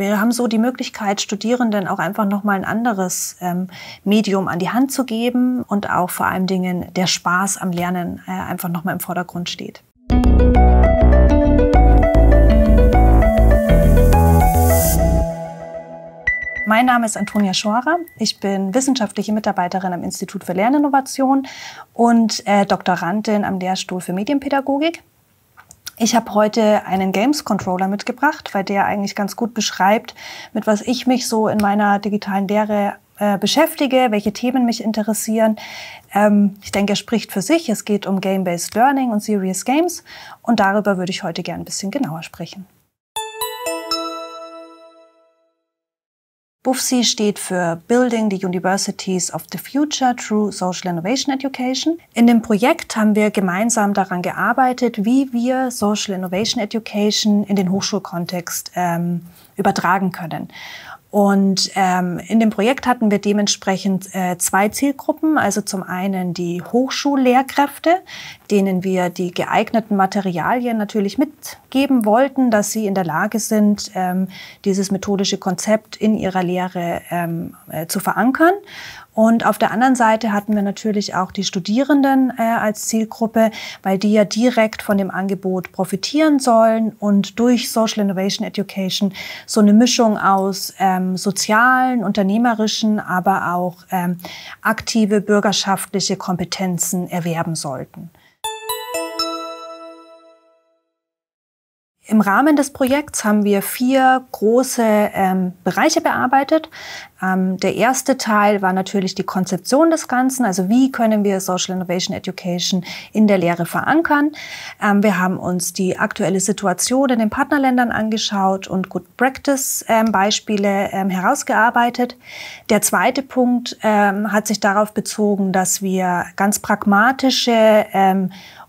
Wir haben so die Möglichkeit, Studierenden auch einfach nochmal ein anderes ähm, Medium an die Hand zu geben und auch vor allen Dingen der Spaß am Lernen äh, einfach nochmal im Vordergrund steht. Mein Name ist Antonia Schorer. Ich bin wissenschaftliche Mitarbeiterin am Institut für Lerninnovation und äh, Doktorandin am Lehrstuhl für Medienpädagogik. Ich habe heute einen Games Controller mitgebracht, weil der eigentlich ganz gut beschreibt, mit was ich mich so in meiner digitalen Lehre äh, beschäftige, welche Themen mich interessieren. Ähm, ich denke, er spricht für sich. Es geht um Game-Based Learning und Serious Games. Und darüber würde ich heute gerne ein bisschen genauer sprechen. BUFSI steht für Building the Universities of the Future Through Social Innovation Education. In dem Projekt haben wir gemeinsam daran gearbeitet, wie wir Social Innovation Education in den Hochschulkontext ähm, übertragen können. Und ähm, in dem Projekt hatten wir dementsprechend äh, zwei Zielgruppen. Also zum einen die Hochschullehrkräfte, denen wir die geeigneten Materialien natürlich mitgeben wollten, dass sie in der Lage sind, ähm, dieses methodische Konzept in ihrer Lehre ähm, äh, zu verankern. Und auf der anderen Seite hatten wir natürlich auch die Studierenden äh, als Zielgruppe, weil die ja direkt von dem Angebot profitieren sollen und durch Social Innovation Education so eine Mischung aus ähm, sozialen, unternehmerischen, aber auch ähm, aktive bürgerschaftliche Kompetenzen erwerben sollten. Im Rahmen des Projekts haben wir vier große ähm, Bereiche bearbeitet. Ähm, der erste Teil war natürlich die Konzeption des Ganzen, also wie können wir Social Innovation Education in der Lehre verankern. Ähm, wir haben uns die aktuelle Situation in den Partnerländern angeschaut und Good Practice-Beispiele ähm, ähm, herausgearbeitet. Der zweite Punkt ähm, hat sich darauf bezogen, dass wir ganz pragmatische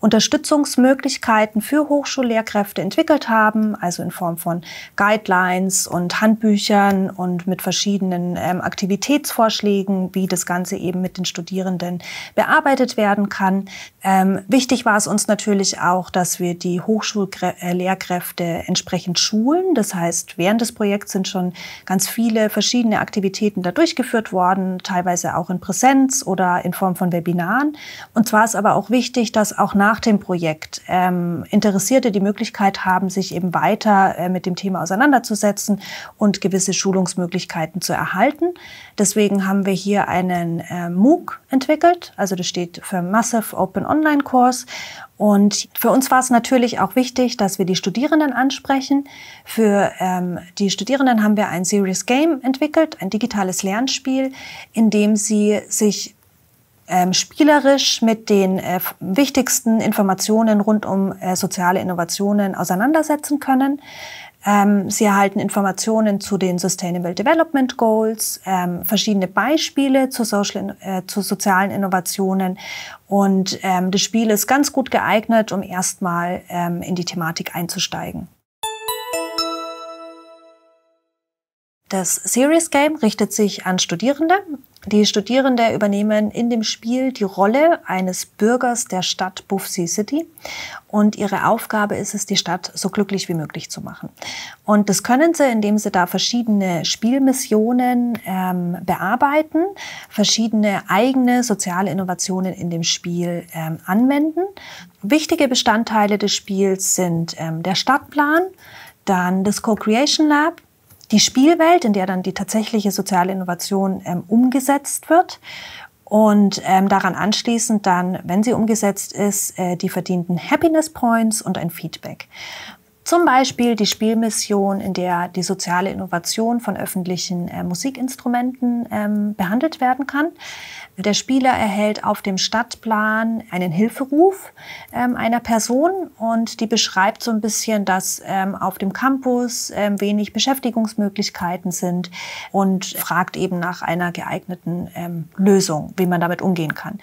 Unterstützungsmöglichkeiten für Hochschullehrkräfte entwickelt haben, also in Form von Guidelines und Handbüchern und mit verschiedenen ähm, Aktivitätsvorschlägen, wie das Ganze eben mit den Studierenden bearbeitet werden kann. Ähm, wichtig war es uns natürlich auch, dass wir die Hochschullehrkräfte äh, entsprechend schulen. Das heißt, während des Projekts sind schon ganz viele verschiedene Aktivitäten da durchgeführt worden, teilweise auch in Präsenz oder in Form von Webinaren. Und zwar ist aber auch wichtig, dass auch nach nach dem Projekt ähm, Interessierte die Möglichkeit haben, sich eben weiter äh, mit dem Thema auseinanderzusetzen und gewisse Schulungsmöglichkeiten zu erhalten. Deswegen haben wir hier einen äh, MOOC entwickelt, also das steht für Massive Open Online Course. Und für uns war es natürlich auch wichtig, dass wir die Studierenden ansprechen. Für ähm, die Studierenden haben wir ein Serious Game entwickelt, ein digitales Lernspiel, in dem sie sich ähm, spielerisch mit den äh, wichtigsten Informationen rund um äh, soziale Innovationen auseinandersetzen können. Ähm, sie erhalten Informationen zu den Sustainable Development Goals, ähm, verschiedene Beispiele zu, Social, äh, zu sozialen Innovationen. Und ähm, das Spiel ist ganz gut geeignet, um erstmal ähm, in die Thematik einzusteigen. Das Serious Game richtet sich an Studierende die Studierende übernehmen in dem Spiel die Rolle eines Bürgers der Stadt Buffsee City und ihre Aufgabe ist es, die Stadt so glücklich wie möglich zu machen. Und das können sie, indem sie da verschiedene Spielmissionen ähm, bearbeiten, verschiedene eigene soziale Innovationen in dem Spiel ähm, anwenden. Wichtige Bestandteile des Spiels sind ähm, der Stadtplan, dann das Co-Creation Lab, die Spielwelt, in der dann die tatsächliche soziale Innovation ähm, umgesetzt wird. Und ähm, daran anschließend dann, wenn sie umgesetzt ist, äh, die verdienten Happiness Points und ein Feedback. Zum Beispiel die Spielmission, in der die soziale Innovation von öffentlichen äh, Musikinstrumenten ähm, behandelt werden kann. Der Spieler erhält auf dem Stadtplan einen Hilferuf ähm, einer Person und die beschreibt so ein bisschen, dass ähm, auf dem Campus ähm, wenig Beschäftigungsmöglichkeiten sind und fragt eben nach einer geeigneten ähm, Lösung, wie man damit umgehen kann.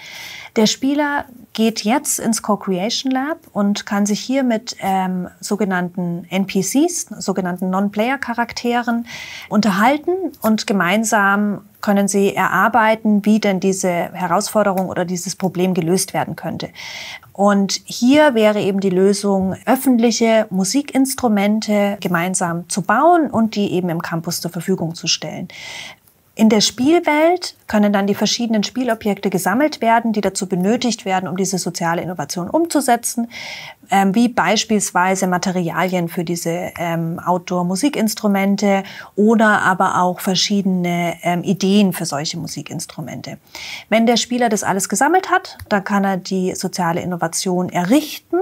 Der Spieler geht jetzt ins Co-Creation Lab und kann sich hier mit ähm, sogenannten sogenannten NPCs, sogenannten Non-Player-Charakteren, unterhalten und gemeinsam können sie erarbeiten, wie denn diese Herausforderung oder dieses Problem gelöst werden könnte. Und hier wäre eben die Lösung, öffentliche Musikinstrumente gemeinsam zu bauen und die eben im Campus zur Verfügung zu stellen. In der Spielwelt können dann die verschiedenen Spielobjekte gesammelt werden, die dazu benötigt werden, um diese soziale Innovation umzusetzen ähm, wie beispielsweise Materialien für diese ähm, Outdoor-Musikinstrumente oder aber auch verschiedene ähm, Ideen für solche Musikinstrumente. Wenn der Spieler das alles gesammelt hat, dann kann er die soziale Innovation errichten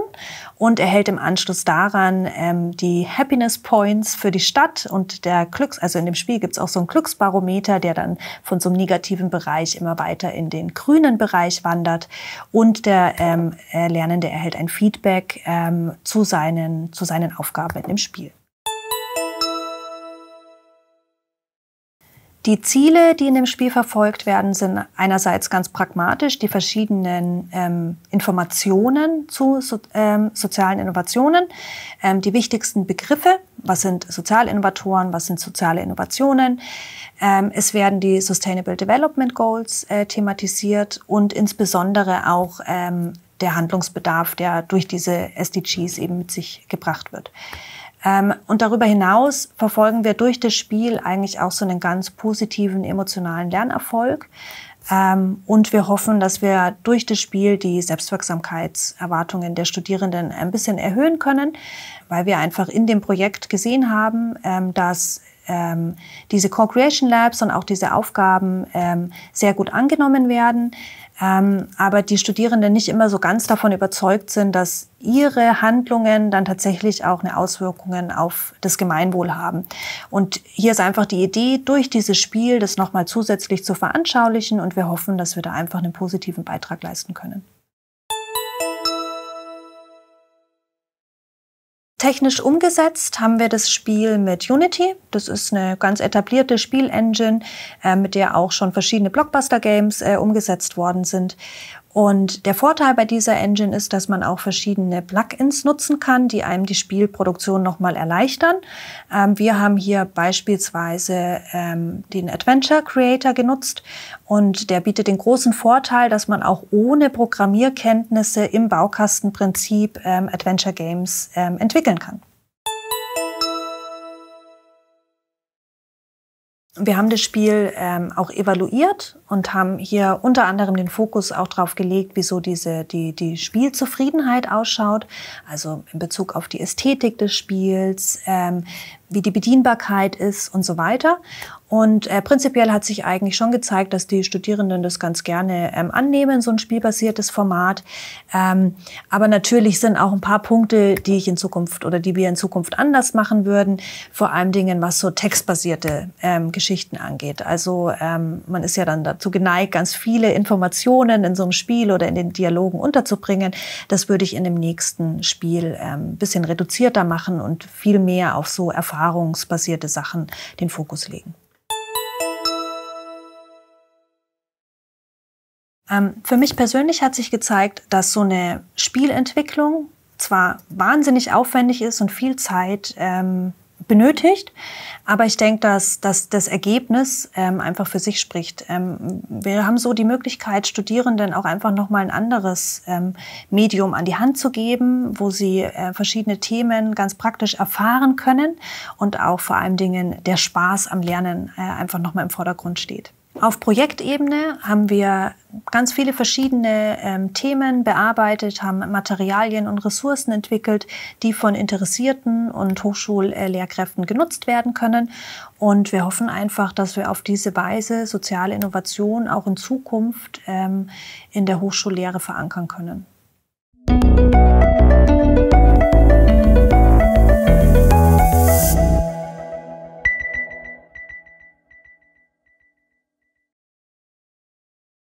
und erhält im Anschluss daran ähm, die Happiness Points für die Stadt und der Glücks, also in dem Spiel gibt es auch so einen Glücksbarometer, der dann von so einem negativen Bereich immer weiter in den grünen Bereich wandert und der ähm, äh, Lernende erhält ein Feedback ähm, zu, seinen, zu seinen Aufgaben im Spiel. Die Ziele, die in dem Spiel verfolgt werden, sind einerseits ganz pragmatisch die verschiedenen ähm, Informationen zu so, ähm, sozialen Innovationen, ähm, die wichtigsten Begriffe, was sind Sozialinnovatoren, was sind soziale Innovationen. Ähm, es werden die Sustainable Development Goals äh, thematisiert und insbesondere auch ähm, der Handlungsbedarf, der durch diese SDGs eben mit sich gebracht wird. Ähm, und darüber hinaus verfolgen wir durch das Spiel eigentlich auch so einen ganz positiven emotionalen Lernerfolg. Ähm, und wir hoffen, dass wir durch das Spiel die Selbstwirksamkeitserwartungen der Studierenden ein bisschen erhöhen können, weil wir einfach in dem Projekt gesehen haben, ähm, dass diese Co-Creation Labs und auch diese Aufgaben sehr gut angenommen werden ähm, aber die Studierenden nicht immer so ganz davon überzeugt sind, dass ihre Handlungen dann tatsächlich auch eine Auswirkungen auf das Gemeinwohl haben. Und hier ist einfach die Idee, durch dieses Spiel das nochmal zusätzlich zu veranschaulichen und wir hoffen, dass wir da einfach einen positiven Beitrag leisten können. Technisch umgesetzt haben wir das Spiel mit Unity. Das ist eine ganz etablierte Spielengine, äh, mit der auch schon verschiedene Blockbuster-Games äh, umgesetzt worden sind. Und der Vorteil bei dieser Engine ist, dass man auch verschiedene Plugins nutzen kann, die einem die Spielproduktion nochmal erleichtern. Ähm, wir haben hier beispielsweise ähm, den Adventure Creator genutzt und der bietet den großen Vorteil, dass man auch ohne Programmierkenntnisse im Baukastenprinzip ähm, Adventure Games ähm, entwickeln kann. Wir haben das Spiel ähm, auch evaluiert und haben hier unter anderem den Fokus auch drauf gelegt, wieso diese, die, die Spielzufriedenheit ausschaut, also in Bezug auf die Ästhetik des Spiels, ähm, wie die Bedienbarkeit ist und so weiter. Und äh, prinzipiell hat sich eigentlich schon gezeigt, dass die Studierenden das ganz gerne ähm, annehmen, so ein spielbasiertes Format. Ähm, aber natürlich sind auch ein paar Punkte, die ich in Zukunft oder die wir in Zukunft anders machen würden, vor allem Dingen, was so textbasierte ähm, Geschichten angeht. Also ähm, man ist ja dann dazu geneigt, ganz viele Informationen in so einem Spiel oder in den Dialogen unterzubringen. Das würde ich in dem nächsten Spiel ein ähm, bisschen reduzierter machen und viel mehr auf so Erfahrungen erfahrungsbasierte Sachen den Fokus legen. Ähm, für mich persönlich hat sich gezeigt, dass so eine Spielentwicklung zwar wahnsinnig aufwendig ist und viel Zeit ähm, benötigt. Aber ich denke, dass, dass das Ergebnis ähm, einfach für sich spricht. Ähm, wir haben so die Möglichkeit, Studierenden auch einfach nochmal ein anderes ähm, Medium an die Hand zu geben, wo sie äh, verschiedene Themen ganz praktisch erfahren können und auch vor allen Dingen der Spaß am Lernen äh, einfach nochmal im Vordergrund steht. Auf Projektebene haben wir ganz viele verschiedene ähm, Themen bearbeitet, haben Materialien und Ressourcen entwickelt, die von Interessierten und Hochschullehrkräften genutzt werden können. Und wir hoffen einfach, dass wir auf diese Weise soziale Innovation auch in Zukunft ähm, in der Hochschullehre verankern können.